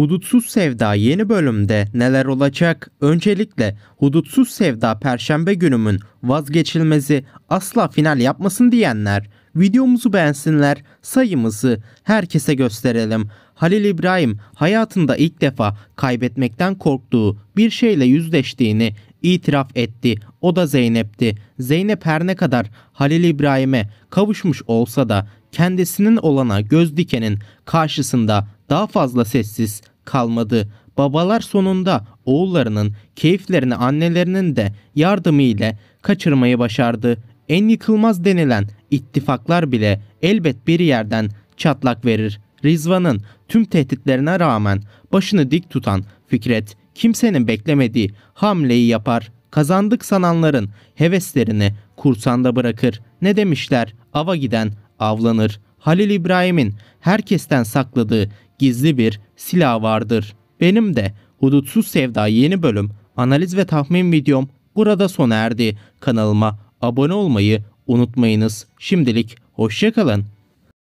Hudutsuz Sevda yeni bölümde neler olacak? Öncelikle Hudutsuz Sevda Perşembe günümün vazgeçilmezi asla final yapmasın diyenler videomuzu beğensinler sayımızı herkese gösterelim. Halil İbrahim hayatında ilk defa kaybetmekten korktuğu bir şeyle yüzleştiğini itiraf etti. O da Zeynep'ti. Zeynep her ne kadar Halil İbrahim'e kavuşmuş olsa da kendisinin olana göz dikenin karşısında daha fazla sessiz, kalmadı. Babalar sonunda oğullarının keyiflerini annelerinin de yardımı ile kaçırmayı başardı. En yıkılmaz denilen ittifaklar bile elbet bir yerden çatlak verir. Rizvan'ın tüm tehditlerine rağmen başını dik tutan Fikret kimsenin beklemediği hamleyi yapar. Kazandık sananların heveslerini kursanda bırakır. Ne demişler? Ava giden avlanır. Halil İbrahim'in herkesten sakladığı gizli bir silah vardır. Benim de Hudutsuz Sevda yeni bölüm analiz ve tahmin videom burada sona erdi. Kanalıma abone olmayı unutmayınız. Şimdilik hoşçakalın.